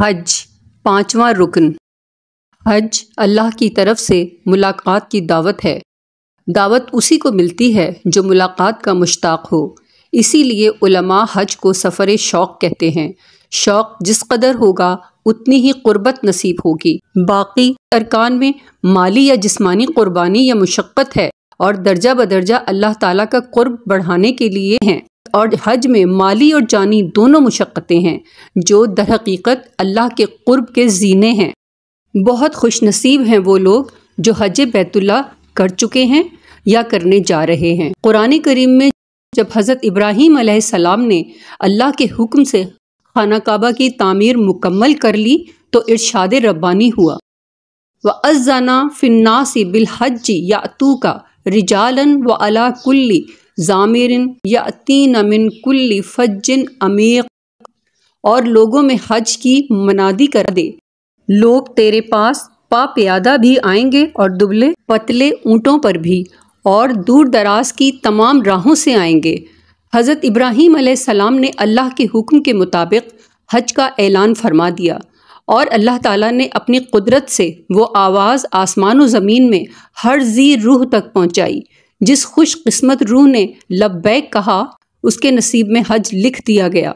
حج پانچواں رکن حج اللہ کی طرف سے ملاقات کی دعوت ہے دعوت اسی کو ملتی ہے جو ملاقات کا مشتاق ہو اسی لیے علماء حج کو سفر شوق کہتے ہیں شوق جس قدر ہوگا اتنی ہی قربت نصیب ہوگی باقی ارکان میں مالی یا جسمانی قربانی یا مشقت ہے اور درجہ بدرجہ اللہ تعالیٰ کا قرب بڑھانے کے لیے ہیں اور حج میں مالی اور جانی دونوں مشقتیں ہیں جو در حقیقت اللہ کے قرب کے زینے ہیں بہت خوش نصیب ہیں وہ لوگ جو حج بیت اللہ کر چکے ہیں یا کرنے جا رہے ہیں قرآن کریم میں جب حضرت ابراہیم علیہ السلام نے اللہ کے حکم سے خانہ کعبہ کی تعمیر مکمل کر لی تو ارشاد ربانی ہوا وَأَزَّنَا فِي النَّاسِ بِالْحَجِّ يَعْتُوكَ یا وَعَلَىٰ کا رجالن اور لوگوں میں حج کی منادی کر دے لوگ تیرے پاس پا پیادہ بھی آئیں گے اور دبلے پتلے اونٹوں پر بھی اور دور دراز کی تمام راہوں سے آئیں گے حضرت ابراہیم علیہ السلام نے اللہ کے حکم کے مطابق حج کا اعلان فرما دیا اور اللہ تعالیٰ نے اپنی قدرت سے وہ آواز آسمان و زمین میں ہر زی روح تک پہنچائی جس خوش قسمت روح نے لبیک کہا اس کے نصیب میں حج لکھ دیا گیا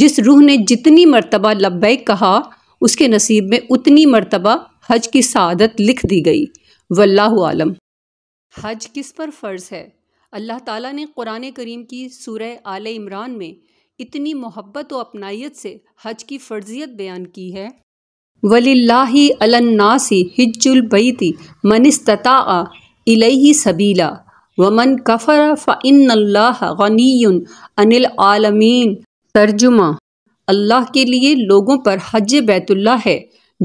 جس روح نے جتنی مرتبہ لبیک کہا اس کے نصیب میں اتنی مرتبہ حج کی سعادت لکھ دی گئی واللہ عالم حج کس پر فرض ہے اللہ تعالیٰ نے قرآن کریم کی سورہ آل عمران میں اتنی محبت و اپنائیت سے حج کی فرضیت بیان کی ہے ولی اللہ علاسی حج البیتی منستتا آلیہ سبیلا ومن کفر فن اللہ غنی ان العالمین ترجمہ اللہ کے لیے لوگوں پر حج بیت اللہ ہے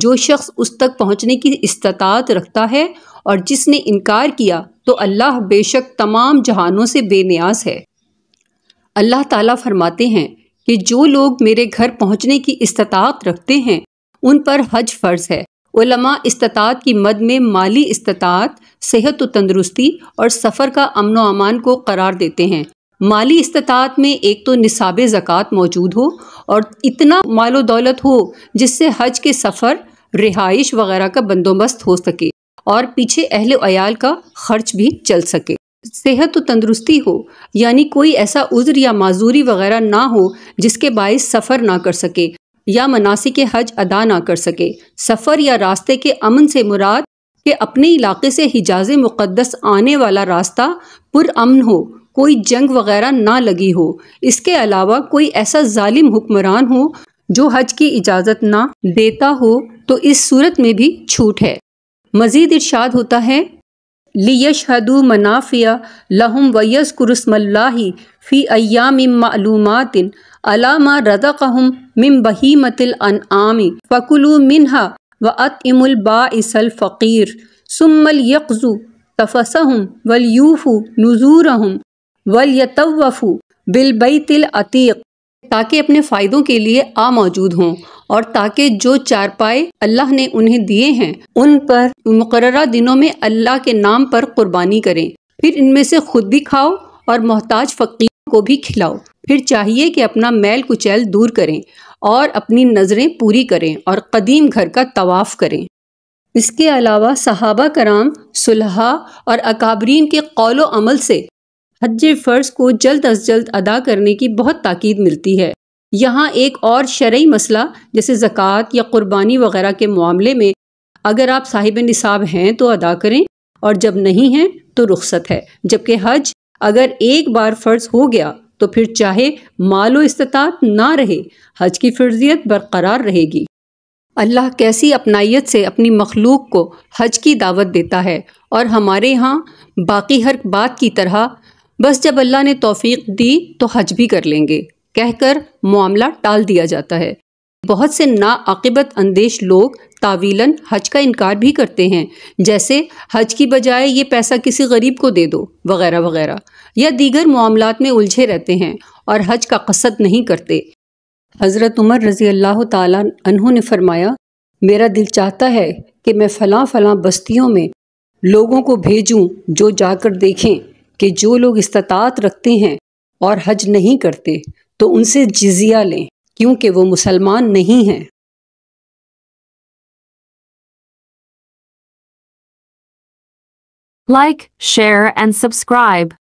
جو شخص اس تک پہنچنے کی استطاعت رکھتا ہے اور جس نے انکار کیا تو اللہ بے شک تمام جہانوں سے بے نیاز ہے اللہ تعالیٰ فرماتے ہیں کہ جو لوگ میرے گھر پہنچنے کی استطاعت رکھتے ہیں ان پر حج فرض ہے علماء استطاعت کی مد میں مالی استطاعت صحت و تندرستی اور سفر کا امن و امان کو قرار دیتے ہیں مالی استطاعت میں ایک تو نصاب زکوٰۃ موجود ہو اور اتنا مال و دولت ہو جس سے حج کے سفر رہائش وغیرہ کا بندوبست ہو سکے اور پیچھے اہل عیال کا خرچ بھی چل سکے صحت و تندرستی ہو یعنی کوئی ایسا عذر یا معذوری وغیرہ نہ ہو جس کے باعث سفر نہ کر سکے یا مناسب حج ادا نہ کر سکے سفر یا راستے کے امن سے مراد کہ اپنے علاقے سے حجاز مقدس آنے والا راستہ پر امن ہو کوئی جنگ وغیرہ نہ لگی ہو اس کے علاوہ کوئی ایسا ظالم حکمران ہو جو حج کی اجازت نہ دیتا ہو تو اس صورت میں بھی چھوٹ ہے مزید ارشاد ہوتا ہے لیش حد منافیہ لہم ویس کرسم اللہ فی ایام معلومات علامہ رضا قہم مم بہی مطلع فقلو منہا و اط ام الباسل فقیر سم القزو تفسَ ولیوف نذور ولیطوف بلبی تل عتیق تاکہ اپنے فائدوں کے لیے آ موجود ہوں اور تاکہ جو چارپائے اللہ نے انہیں دیے ہیں ان پر مقررہ دنوں میں اللہ کے نام پر قربانی کریں پھر ان میں سے خود بھی کھاؤ اور محتاج فقیر کو بھی کھلاؤ پھر چاہیے کہ اپنا میل کچیل دور کریں اور اپنی نظریں پوری کریں اور قدیم گھر کا طواف کریں اس کے علاوہ صحابہ کرام صلحہ اور اکابرین کے قول و عمل سے حج فرض کو جلد از جلد ادا کرنے کی بہت تاکید ملتی ہے یہاں ایک اور شرعی مسئلہ جیسے زکوٰۃ یا قربانی وغیرہ کے معاملے میں اگر آپ صاحب نصاب ہیں تو ادا کریں اور جب نہیں ہیں تو رخصت ہے جبکہ حج اگر ایک بار فرض ہو گیا تو پھر چاہے مال و استطاعت نہ رہے حج کی فرضیت برقرار رہے گی اللہ کیسی اپنائیت سے اپنی مخلوق کو حج کی دعوت دیتا ہے اور ہمارے ہاں باقی ہر بات کی طرح بس جب اللہ نے توفیق دی تو حج بھی کر لیں گے کہہ کر معاملہ ٹال دیا جاتا ہے بہت سے ناعاقبت اندیش لوگ تعویلاً حج کا انکار بھی کرتے ہیں جیسے حج کی بجائے یہ پیسہ کسی غریب کو دے دو وغیرہ وغیرہ یا دیگر معاملات میں الجھے رہتے ہیں اور حج کا قصد نہیں کرتے حضرت عمر رضی اللہ تعالیٰ عنہ نے فرمایا میرا دل چاہتا ہے کہ میں فلاں فلاں بستیوں میں لوگوں کو بھیجوں جو جا کر دیکھیں کہ جو لوگ استطاعت رکھتے ہیں اور حج نہیں کرتے تو ان سے جزیہ لیں کیونکہ وہ مسلمان نہیں ہیں لائک شیئر اینڈ سبسکرائب